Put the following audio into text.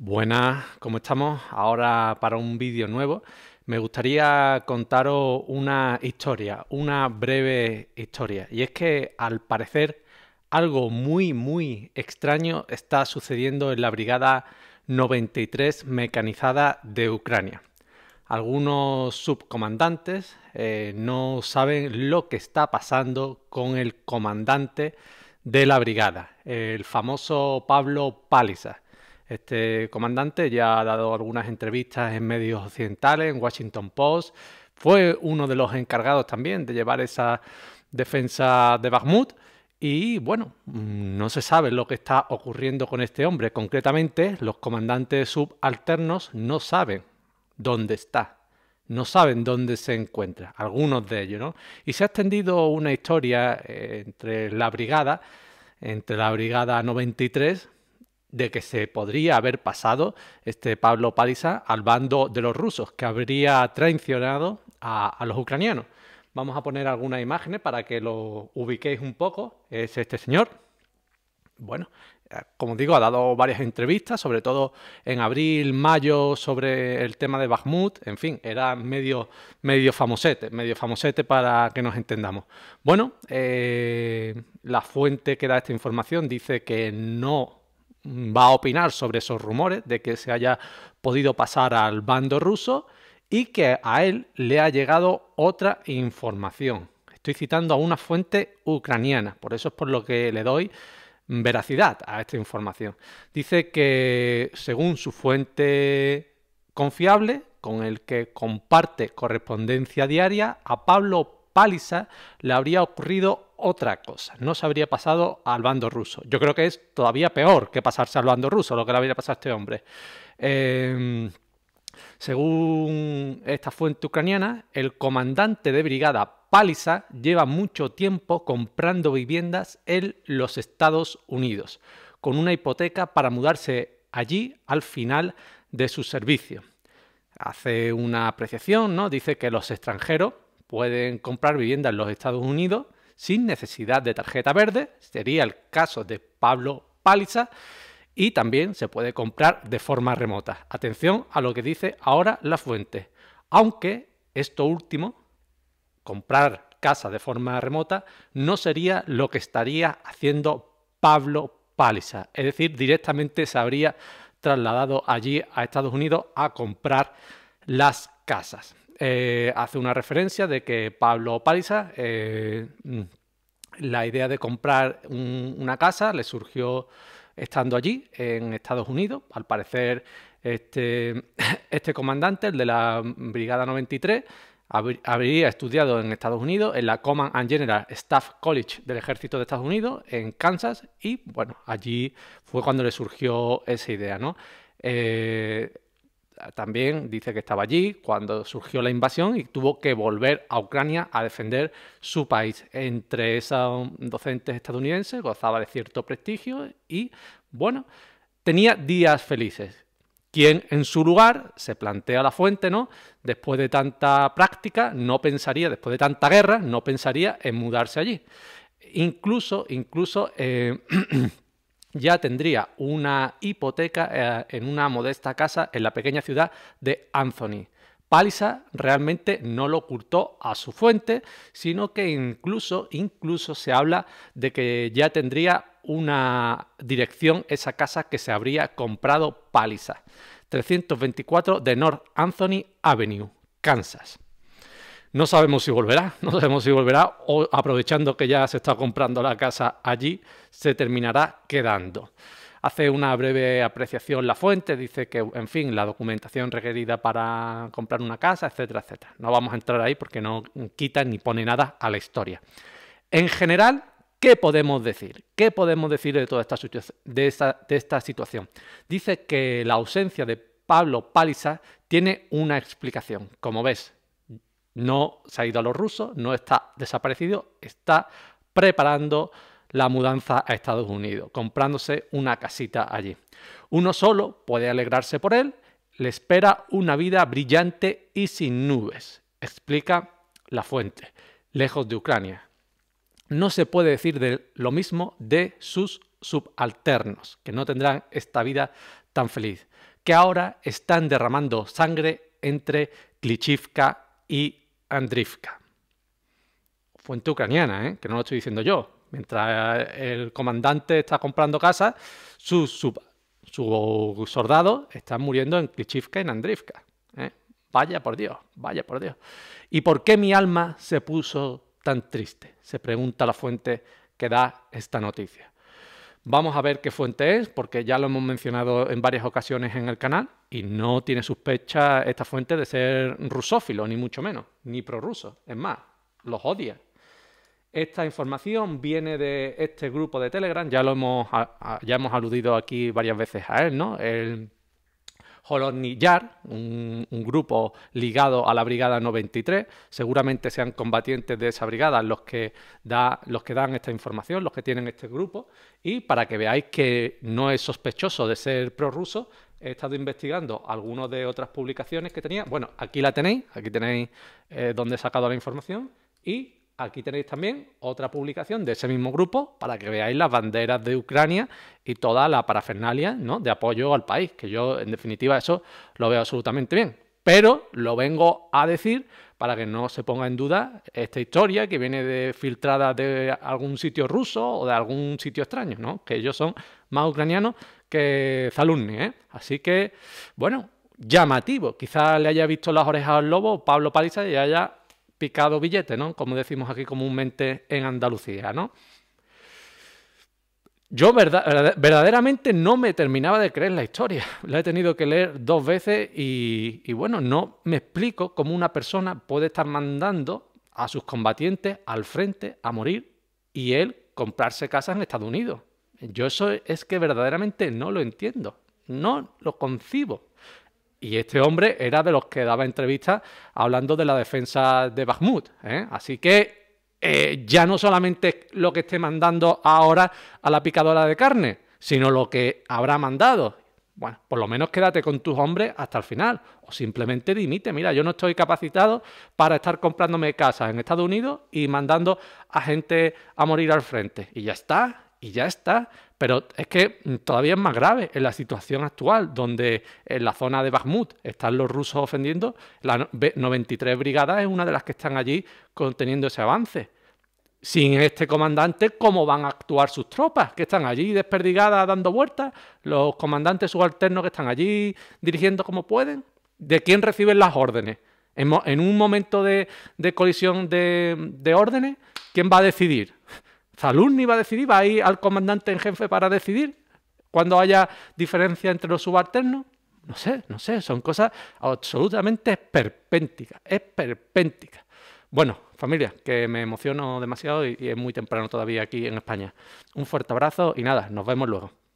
Buenas, ¿cómo estamos? Ahora para un vídeo nuevo. Me gustaría contaros una historia, una breve historia. Y es que al parecer algo muy, muy extraño está sucediendo en la Brigada 93 Mecanizada de Ucrania. Algunos subcomandantes eh, no saben lo que está pasando con el comandante de la brigada, el famoso Pablo Paliza este comandante ya ha dado algunas entrevistas en medios occidentales, en Washington Post. Fue uno de los encargados también de llevar esa defensa de Bakhmut. Y bueno, no se sabe lo que está ocurriendo con este hombre. Concretamente, los comandantes subalternos no saben dónde está, no saben dónde se encuentra, algunos de ellos, ¿no? Y se ha extendido una historia eh, entre la brigada, entre la brigada 93, de que se podría haber pasado este Pablo Parisa al bando de los rusos, que habría traicionado a, los ucranianos. Vamos a poner algunas imágenes para que lo ubiquéis un poco. Es este señor. Bueno, eh, como digo, ha dado varias entrevistas, sobre todo en abril, mayo, sobre el tema de Bakhmut. En fin, era medio, medio famosete, medio famosete para que nos entendamos. Bueno, eh, la fuente que da esta información dice que no va a opinar sobre esos rumores de que se haya podido pasar al bando ruso y que a él le ha llegado otra información. Estoy citando a una fuente ucraniana, por eso es por lo que le doy veracidad a esta información. Dice que según su fuente confiable, con el que comparte correspondencia diaria, a Pablo Pálisa le habría ocurrido otra cosa, no se habría pasado al bando ruso. Yo creo que es todavía peor que pasarse al bando ruso, lo que le habría pasado a este hombre. Em, según esta fuente ucraniana, el comandante de brigada Pálisa lleva mucho tiempo comprando viviendas en los Estados Unidos, con una hipoteca para mudarse allí al final de su servicio. Hace una apreciación, ¿no? Dice que los extranjeros pueden comprar vivienda en los Estados Unidos sin necesidad de tarjeta verde, sería el caso de Pablo Paliza, y también se puede comprar de forma remota. Atención a lo que dice ahora la fuente, aunque esto último, comprar casa de forma remota, no sería lo que estaría haciendo Pablo Paliza, es decir, directamente se habría trasladado allí a Estados Unidos a comprar las casas. Eh, hace una referencia de que Pablo Paliza, eh, la idea de comprar una casa le surgió estando allí, en Estados Unidos. Al parecer, este, este comandante, el de la Brigada 93, habría estudiado en Estados Unidos, en la Command and General Staff College del Ejército de Estados Unidos, en Kansas, y bueno, allí fue cuando le surgió esa idea, ¿no? Eh, también dice que estaba allí cuando surgió la invasión y tuvo que volver a Ucrania a defender su país. Entre esos docentes estadounidenses gozaba de cierto prestigio y, bueno, tenía días felices. Quien en su lugar se plantea la fuente, ¿no? Después de tanta práctica, no pensaría, después de tanta guerra, no pensaría en mudarse allí. Incluso, incluso. Eh, ya tendría una hipoteca eh, en una modesta casa en la pequeña ciudad de Anthony. Palisa realmente no lo ocultó a su fuente, sino que incluso, incluso se habla de que ya tendría una dirección esa casa que se habría comprado Palisa. 324 de North Anthony Avenue, Kansas. No sabemos si volverá, no sabemos si volverá o aprovechando que ya se está comprando la casa allí, se terminará quedando. Hace una breve apreciación la fuente, dice que, en fin, la documentación requerida para comprar una casa, etcétera, etcétera. No vamos a entrar ahí porque no quita ni pone nada a la historia. En general, ¿qué podemos decir? ¿Qué podemos decir de toda esta, situación? Dice que la ausencia de Pablo Paliza tiene una explicación. Como ves, no se ha ido a los rusos, no está desaparecido, está preparando la mudanza a Estados Unidos, comprándose una casita allí. Uno solo puede alegrarse por él, le espera una vida brillante y sin nubes, explica la fuente, lejos de Ucrania. No se puede decir de lo mismo de sus subalternos, que no tendrán esta vida tan feliz, que ahora están derramando sangre entre Klichivka y Andrivka. Fuente ucraniana, ¿eh? que no lo estoy diciendo yo. Mientras el comandante está comprando casa, sus, soldados están muriendo en Klichivka y en Andrivka. ¿eh? Vaya por Dios, vaya por Dios. ¿Y por qué mi alma se puso tan triste? Se pregunta la fuente que da esta noticia. Vamos a ver qué fuente es, porque ya lo hemos mencionado en varias ocasiones en el canal y no tiene sospecha esta fuente de ser rusófilo, ni mucho menos, ni prorruso. Es más, los odia. Esta información viene de este grupo de Telegram, ya lo hemos, ya hemos aludido aquí varias veces a él, ¿no? Holonillar, un, un, grupo ligado a la Brigada 93. Seguramente sean combatientes de esa brigada los que, da, los que dan esta información, los que tienen este grupo. Y para que veáis que no es sospechoso de ser prorruso, he estado investigando algunas de otras publicaciones que tenía. Bueno, aquí la tenéis, aquí tenéis eh, donde he sacado la información. Y Aquí tenéis también otra publicación de ese mismo grupo para que veáis las banderas de Ucrania y toda la parafernalia de apoyo al país, que yo en definitiva eso lo veo absolutamente bien. Pero lo vengo a decir para que no se ponga en duda esta historia que viene de filtrada de algún sitio ruso o de algún sitio extraño, ¿no? que ellos son más ucranianos que Zalunni. ¿eh? Así que, bueno, llamativo. Quizás le haya visto las orejas al lobo Pablo Paliza y haya picado billete, ¿no? Como decimos aquí comúnmente en Andalucía, ¿no? Yo verdaderamente no me terminaba de creer la historia. La he tenido que leer dos veces y, y, bueno, no me explico cómo una persona puede estar mandando a sus combatientes al frente a morir y él comprarse casas en Estados Unidos. Yo eso es que verdaderamente no lo entiendo, no lo concibo. Y este hombre era de los que daba entrevistas hablando de la defensa de Bakhmut. ¿eh? Así que eh, ya no solamente lo que esté mandando ahora a la picadora de carne, sino lo que habrá mandado. Bueno, por lo menos quédate con tus hombres hasta el final. O simplemente dimite. Mira, yo no estoy capacitado para estar comprándome casas en Estados Unidos y mandando a gente a morir al frente. Y ya está, y ya está. Pero es que mm, todavía es más grave en la situación actual, donde en la zona de Bakhmut están los rusos ofendiendo. La 93 Brigada es una de las que están allí conteniendo ese avance. Sin este comandante, ¿cómo van a actuar sus tropas que están allí desperdigadas dando vueltas? Los comandantes subalternos que están allí dirigiendo como pueden. ¿De quién reciben las órdenes? En, un momento de, colisión de, de órdenes, ¿quién va a decidir? Zalunni va a decidir, va a ir al comandante en jefe para decidir cuando haya diferencia entre los subalternos. No sé, no sé, son cosas absolutamente esperpénticas, esperpénticas. Bueno, familia, que me emociono demasiado y es muy temprano todavía aquí en España. Un fuerte abrazo y nada, nos vemos luego.